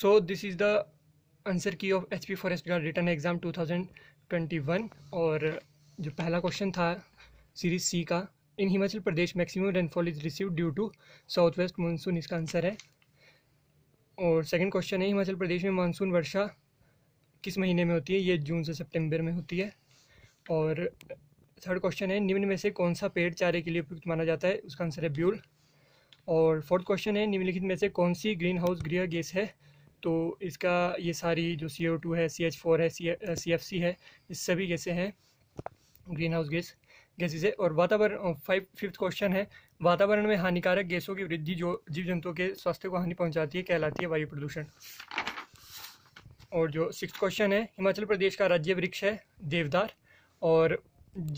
so this is the answer key of H P forest guard written exam two thousand twenty one और जो पहला question था series C का in Himachal Pradesh maximum rainfall is receive due to south west monsoon इसका answer है और second question है हिमाचल प्रदेश में मानसून वर्षा किस महीने में होती है ये जून से सेप्टेम्बर में होती है और थर्ड क्वेश्चन है निम्न में से कौन सा पेड़ चारे के लिए उपयुक्त माना जाता है उसका आंसर है ब्यूल और फोर्थ क्वेश्चन है निम्नलिखित में से कौन सी ग्रीन हाउस गृह गैस है तो इसका ये सारी जो सी ओ टू है सी एच फोर है सी एफ सी है इस सभी कैसे हैं ग्रीन हाउस गैस गैसेज है और वातावरण फाइव फिफ्थ क्वेश्चन है वातावरण में हानिकारक गैसों की वृद्धि जो जीव जंतुओं के स्वास्थ्य को हानि पहुंचाती है कहलाती है वायु प्रदूषण और जो सिक्स क्वेश्चन है हिमाचल प्रदेश का राज्य वृक्ष है देवदार और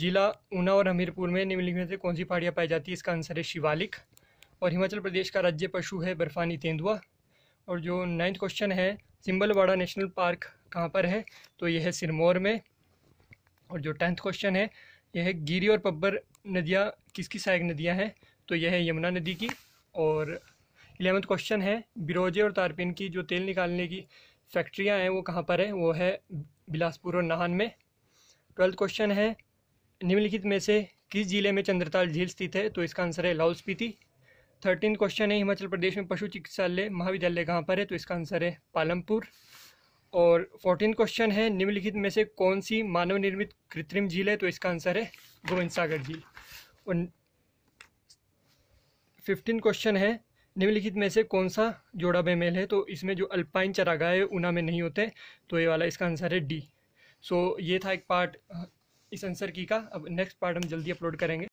जिला ऊना और हमीरपुर में निम्नलिखित में से कौन सी पहाड़ियाँ पाई जाती है इसका आंसर है शिवालिक और हिमाचल प्रदेश का राज्य पशु है बर्फानी तेंदुआ और जो नाइन्थ क्वेश्चन है सिम्बलवाड़ा नेशनल पार्क कहाँ पर है तो यह है सिरमौर में और जो टेंथ क्वेश्चन है यह है गिरी और पब्बर नदियाँ किसकी सहायक नदियाँ हैं तो यह है यमुना नदी की और इलेवंथ क्वेश्चन है बिरोजे और तारपिन की जो तेल निकालने की फैक्ट्रियाँ हैं वो कहाँ पर है वो है बिलासपुर और नाहन में ट्वेल्थ क्वेश्चन है निम्नलिखित में से किस जिले में चंद्रताल झील स्थित है तो इसका आंसर है लाहौल स्पीति थर्टीन क्वेश्चन है हिमाचल प्रदेश में पशु चिकित्सालय महाविद्यालय कहाँ पर है तो इसका आंसर है पालमपुर और फोर्टीन क्वेश्चन है निम्नलिखित में से कौन सी मानव निर्मित कृत्रिम झील है तो इसका आंसर है गोविंद सागर झील और फिफ्टीन क्वेश्चन है निम्नलिखित में से कौन सा जोड़ा बेमेल है तो इसमें जो अल्पाइन चरागाह है ऊना में नहीं होते तो ये वाला इसका आंसर है डी सो so, ये था एक पार्ट इस आंसर की का अब नेक्स्ट पार्ट हम जल्दी अपलोड करेंगे